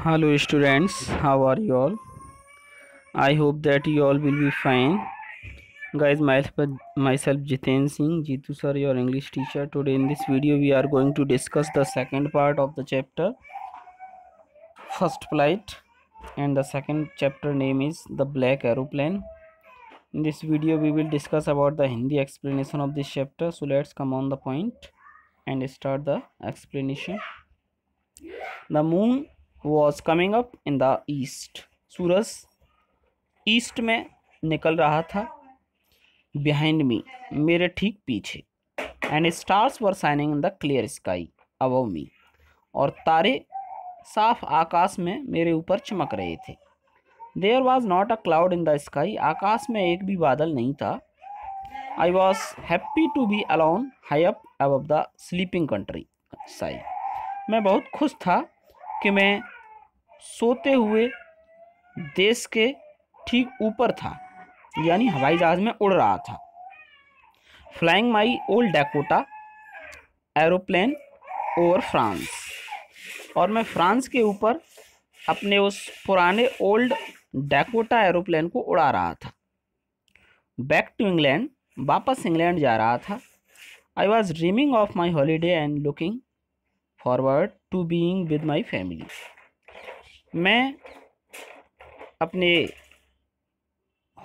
hello students how are you all i hope that you all will be fine guys myself myself jiten singh jitu sir your english teacher today in this video we are going to discuss the second part of the chapter first flight and the second chapter name is the black aeroplane in this video we will discuss about the hindi explanation of this chapter so let's come on the point and start the explanation the moon was coming up in the east सूरज east में निकल रहा था behind me मेरे ठीक पीछे and stars were shining in the clear sky above me और तारे साफ आकाश में मेरे ऊपर चमक रहे थे there was not a cloud in the sky आकाश में एक भी बादल नहीं था I was happy to be alone high up above the sleeping country साई मैं बहुत खुश था कि मैं सोते हुए देश के ठीक ऊपर था यानी हवाई जहाज़ में उड़ रहा था flying my old Dakota aeroplane over France और मैं फ्रांस के ऊपर अपने उस पुराने ओल्ड डैकोटा एरोप्लेन को उड़ा रहा था बैक टू इंग्लैंड वापस इंग्लैंड जा रहा था I was dreaming of my holiday and looking forward to being with my family मैं अपने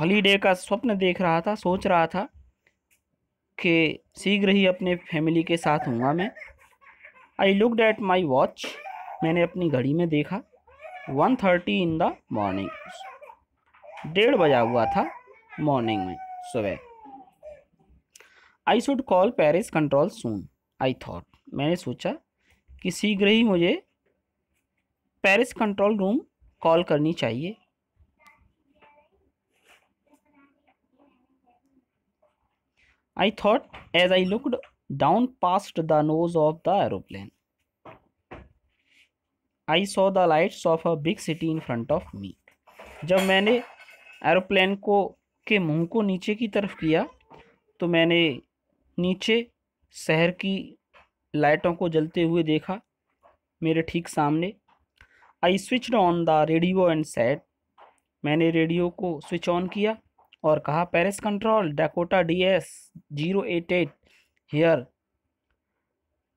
हॉलीडे का स्वप्न देख रहा था सोच रहा था कि शीघ्र ही अपने फैमिली के साथ हूँगा मैं I looked at my watch मैंने अपनी घड़ी में देखा one thirty in the morning डेढ़ बजा हुआ था मॉर्निंग में सुबह I should call Paris control soon I thought मैंने सोचा कि शीघ्र ही मुझे पेरिस कंट्रोल रूम कॉल करनी चाहिए I thought as I looked down past the nose of the aeroplane I saw the lights of a big city in front of me जब मैंने aeroplane को के मुंह को नीचे की तरफ किया तो मैंने नीचे शहर की लाइटों को जलते हुए देखा मेरे ठीक सामने I switched on the radio and set मैंने रेडियो को स्विच ऑन किया और कहा Paris control Dakota D S zero eight eight here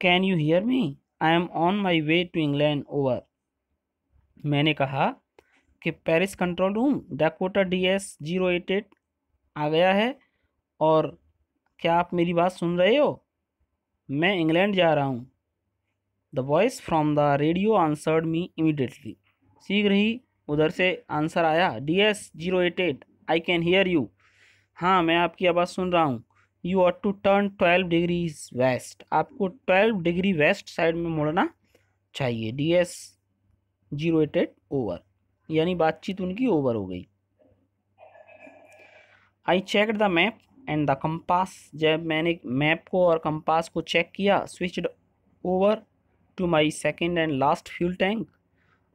can you hear me I am on my way to England over मैंने कहा कि Paris control room Dakota D S zero eight eight आ गया है और क्या आप मेरी बात सुन रहे हो मैं इंग्लैंड जा रहा हूँ the voice from the radio answered me immediately शीघ्र ही उधर से आंसर आया D S zero eight eight I can hear you हाँ मैं आपकी आवाज़ सुन रहा हूँ you ought to turn twelve degree west आपको ट्वेल्व डिग्री वेस्ट साइड में मुड़ना चाहिए D S zero eight eight over यानी बातचीत उनकी ओवर हो गई I check the map and the compass जब मैंने मैप को और कंपास को चेक किया switched over to my second and last fuel tank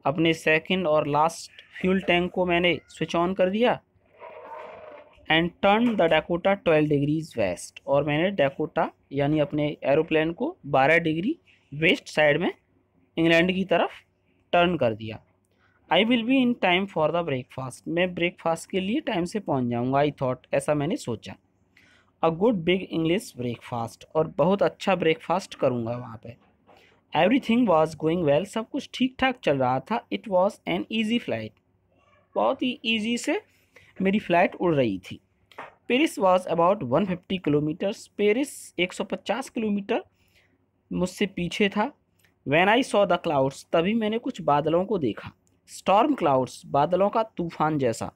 अपने सेकेंड और लास्ट फ्यूल टैंक को मैंने स्विच ऑन कर दिया and turn the Dakota twelve degrees west और मैंने डेकोटा यानी अपने एरोप्लेन को बारह डिग्री वेस्ट साइड में इंग्लैंड की तरफ टर्न कर दिया I will be in time for the breakfast मैं ब्रेकफास्ट के लिए टाइम से पहुंच जाऊंगा आई थॉट ऐसा मैंने सोचा a good big English breakfast और बहुत अच्छा ब्रेकफास्ट करूँगा वहाँ पर everything was going well सब कुछ ठीक ठाक चल रहा था it was an easy flight बहुत ही ईजी से मेरी फ़्लाइट उड़ रही थी Paris was about one fifty kilometres Paris एक सौ पचास किलोमीटर मुझसे पीछे था when I saw the clouds तभी मैंने कुछ बादलों को देखा स्टॉर्म क्लाउड्स बादलों का तूफान जैसा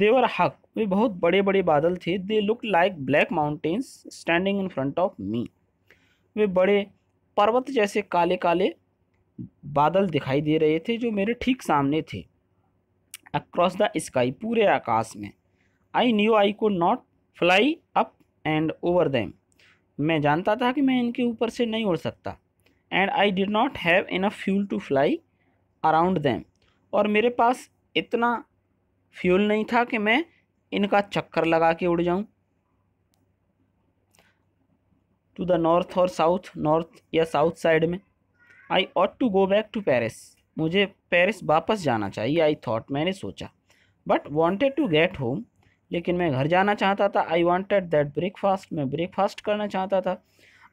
देवर हक वे बहुत बड़े बड़े बादल थे they look like black mountains standing in front of me वे बड़े पर्वत जैसे काले काले बादल दिखाई दे रहे थे जो मेरे ठीक सामने थे अक्रॉस द स्काई पूरे आकाश में आई knew I could not fly up and over them मैं जानता था कि मैं इनके ऊपर से नहीं उड़ सकता and I did not have enough fuel to fly around them और मेरे पास इतना फ्यूल नहीं था कि मैं इनका चक्कर लगा के उड़ जाऊं टू द नॉर्थ और साउथ नॉर्थ या साउथ साइड में I ought to go back to Paris मुझे पेरिस वापस जाना चाहिए आई थॉट मैंने सोचा but wanted to get home लेकिन मैं घर जाना चाहता था आई वॉन्टेड दैट ब्रेकफास्ट मैं ब्रेकफास्ट करना चाहता था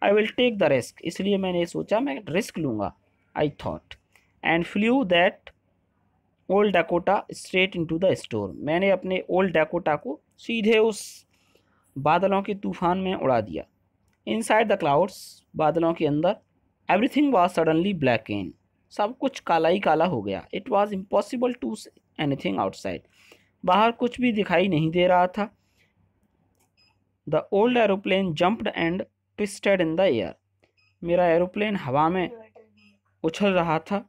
I will take the risk इसलिए मैंने सोचा मैं रिस्क लूँगा I thought and flew that old Dakota straight into the storm मैंने अपने ओल्ड डाकोटा को सीधे उस बादलों के तूफान में उड़ा दिया इनसाइड द क्लाउड्स बादलों के अंदर everything was suddenly black and सब कुछ काला ही काला हो गया it was impossible to anything outside बाहर कुछ भी दिखाई नहीं दे रहा था the old aeroplane jumped and twisted in the air मेरा एरोप्लेन हवा में उछल रहा था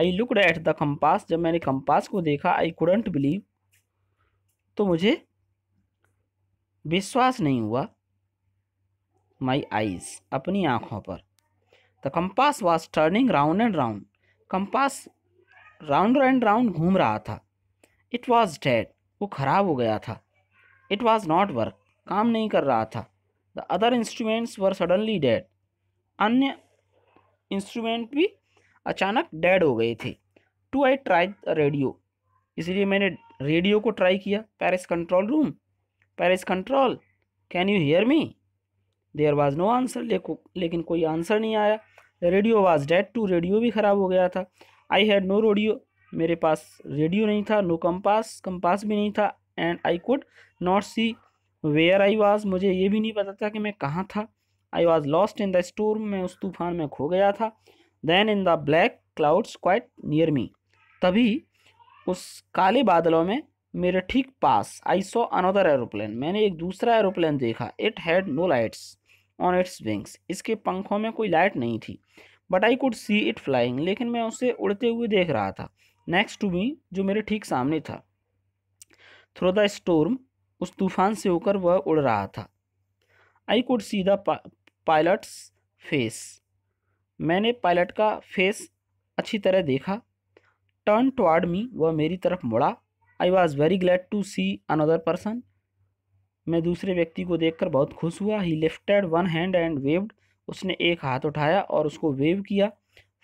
I looked at the compass जब मैंने कम्पास को देखा आई कुडंट बिलीव तो मुझे विश्वास नहीं हुआ माई आईज अपनी आँखों पर the compass was turning round and round compass round and round घूम रहा था इट वॉज डेड वो खराब हो गया था इट वॉज नॉट वर्क काम नहीं कर रहा था the other instruments were suddenly dead अन्य इंस्ट्रूमेंट भी अचानक डेड हो गए थे टू आई ट्राई रेडियो इसलिए मैंने रेडियो को ट्राई किया Paris control room Paris control can you hear me there was no answer लेकिन कोई आंसर नहीं आया radio was dead too radio भी ख़राब हो गया था आई हैड नो रेडियो मेरे पास रेडियो नहीं था नो कंपास कंपास भी नहीं था and I could not see where I was मुझे ये भी नहीं पता था कि मैं कहाँ था I was lost in the storm मैं उस तूफान में खो गया था then in the black clouds quite near me तभी उस काले बादलों में मेरे ठीक पास आई सो अनदर एरोप्लेन मैंने एक दूसरा एरोप्लेन देखा it had no lights on its wings इसके पंखों में कोई लाइट नहीं थी but I could see it flying लेकिन मैं उसे उड़ते हुए देख रहा था नेक्स्ट टू मी जो मेरे ठीक सामने था थ्रो द स्टोर्म उस तूफान से होकर वह उड़ रहा था I could see the pilot's face मैंने पायलट का फेस अच्छी तरह देखा टर्न टुवार्ड मी वह मेरी तरफ मुड़ा I was very glad to see another person मैं दूसरे व्यक्ति को देखकर बहुत खुश हुआ he lifted one hand and waved उसने एक हाथ उठाया और उसको वेव किया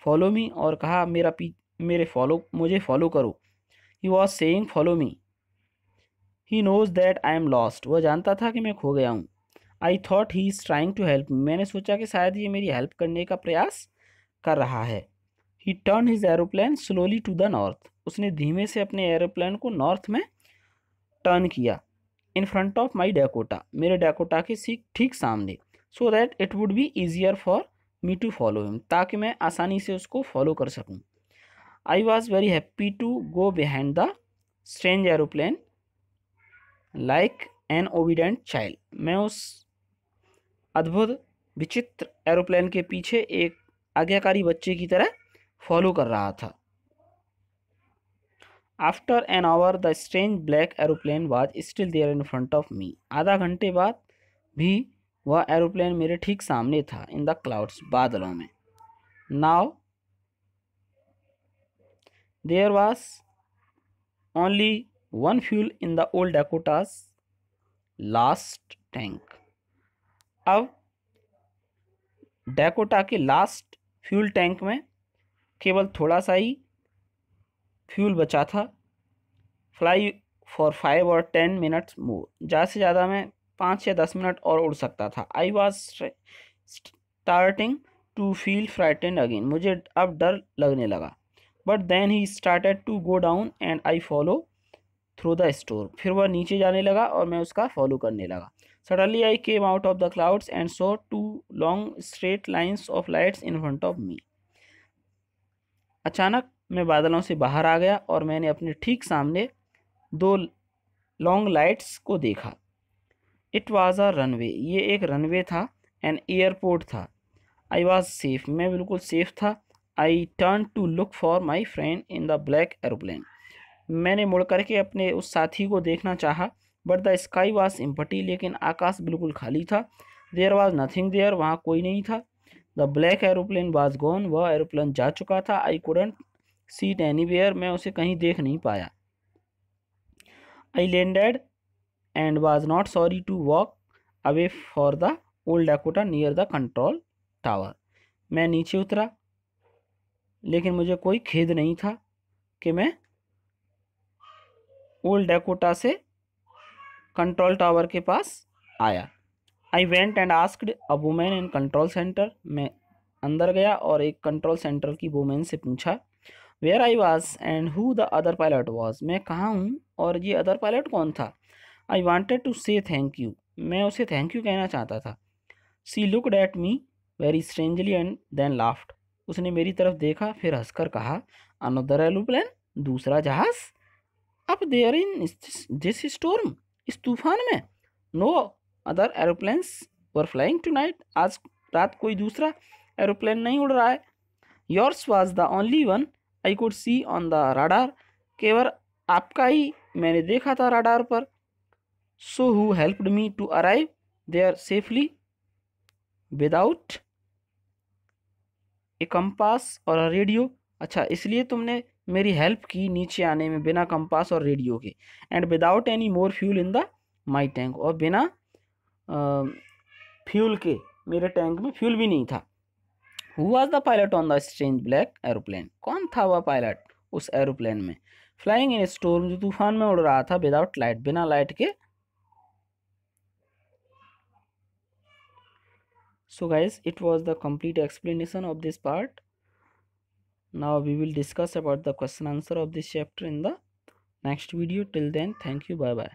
फॉलो मी और कहा मेरा पी मेरे फॉलो मुझे फॉलो करो he was saying follow me he knows that I am lost वह जानता था कि मैं खो गया हूँ I thought he is trying to help मैंने सोचा कि शायद ये मेरी हेल्प करने का प्रयास कर रहा है he turn his aeroplane slowly to the north उसने धीमे से अपने एरोप्लेन को नॉर्थ में टर्न किया इन फ्रंट ऑफ माई डैकोटा मेरे डैकोटा के सीख ठीक सामने so that it would be easier for me to follow him ताकि मैं आसानी से उसको फॉलो कर सकूँ I was very happy to go behind the strange aeroplane like an obedient child मैं उस अद्भुत विचित्र एरोप्लेन के पीछे एक आज्ञाकारी बच्चे की तरह फॉलो कर रहा था after an hour the strange black aeroplane was still there in front of me आधा घंटे बाद भी वह एरोप्लेन मेरे ठीक सामने था इन द क्लाउड्स बादलों में now there was only one fuel in the old Dakota's last tank अब डैकोटा के लास्ट फ्यूल टैंक में केवल थोड़ा सा ही फ्यूल बचा था फ्लाई फॉर फाइव और टेन मिनट्स मोर ज़्यादा से ज़्यादा मैं पाँच या दस मिनट और उड़ सकता था I was starting to feel frightened again मुझे अब डर लगने लगा but then he started to go down and I follow through the storm फिर वह नीचे जाने लगा और मैं उसका फॉलो करने लगा suddenly I came out of the clouds and saw two long straight lines of lights in front of me अचानक मैं बादलों से बाहर आ गया और मैंने अपने ठीक सामने दो लॉन्ग लाइट्स को देखा इट वॉज़ अ रनवे ये एक रनवे था एंड एयरपोर्ट था आई वॉज सेफ मैं बिल्कुल सेफ था I turn to look for my friend in the black aeroplane मैंने मुड़ करके अपने उस साथी को देखना चाहा but the sky was empty लेकिन आकाश बिल्कुल खाली था देयर वॉज नथिंग देयर वहाँ कोई नहीं था the black aeroplane was gone वह एरोप्लेन जा चुका था I couldn't see it anywhere मैं उसे कहीं देख नहीं पाया I landed and was not sorry to walk away for the old Dakota near the control tower मैं नीचे उतरा लेकिन मुझे कोई खेद नहीं था कि मैं ओल्ड एक्टा से कंट्रोल टावर के पास आया I went and asked a woman in control centre मैं अंदर गया और एक कंट्रोल सेंटर की वुमेन से पूछा where I was and who the other pilot was मैं कहाँ हूँ और ये अदर पायलट कौन था I wanted to say thank you मैं उसे थैंक यू कहना चाहता था she looked at me very strangely and then laughed उसने मेरी तरफ देखा फिर हंसकर कहा अनदर एलोप्लेन दूसरा जहाज अब देयर इन दिस स्टोर्म इस तूफान में no other aeroplanes were flying tonight आज रात कोई दूसरा एरोप्लेन नहीं उड़ रहा है yours was the only one I could see on the radar केवल आपका ही मैंने देखा था राडार पर so who helped me to arrive there safely without a compass और अ रेडियो अच्छा इसलिए तुमने मेरी हेल्प की नीचे आने में बिना कंपास और रेडियो के and without any more fuel in the my tank और बिना फ्यूल के मेरे टैंक में फ्यूल भी नहीं था who was the pilot on the strange black aeroplane कौन था वह पायलट उस एरोप्लेन में फ्लाइंग इन स्टोर जो तूफान में उड़ रहा था विदाउट लाइट बिना लाइट के so guys it was the complete explanation of this part now we will discuss about the question answer of this chapter in the next video till then thank you bye bye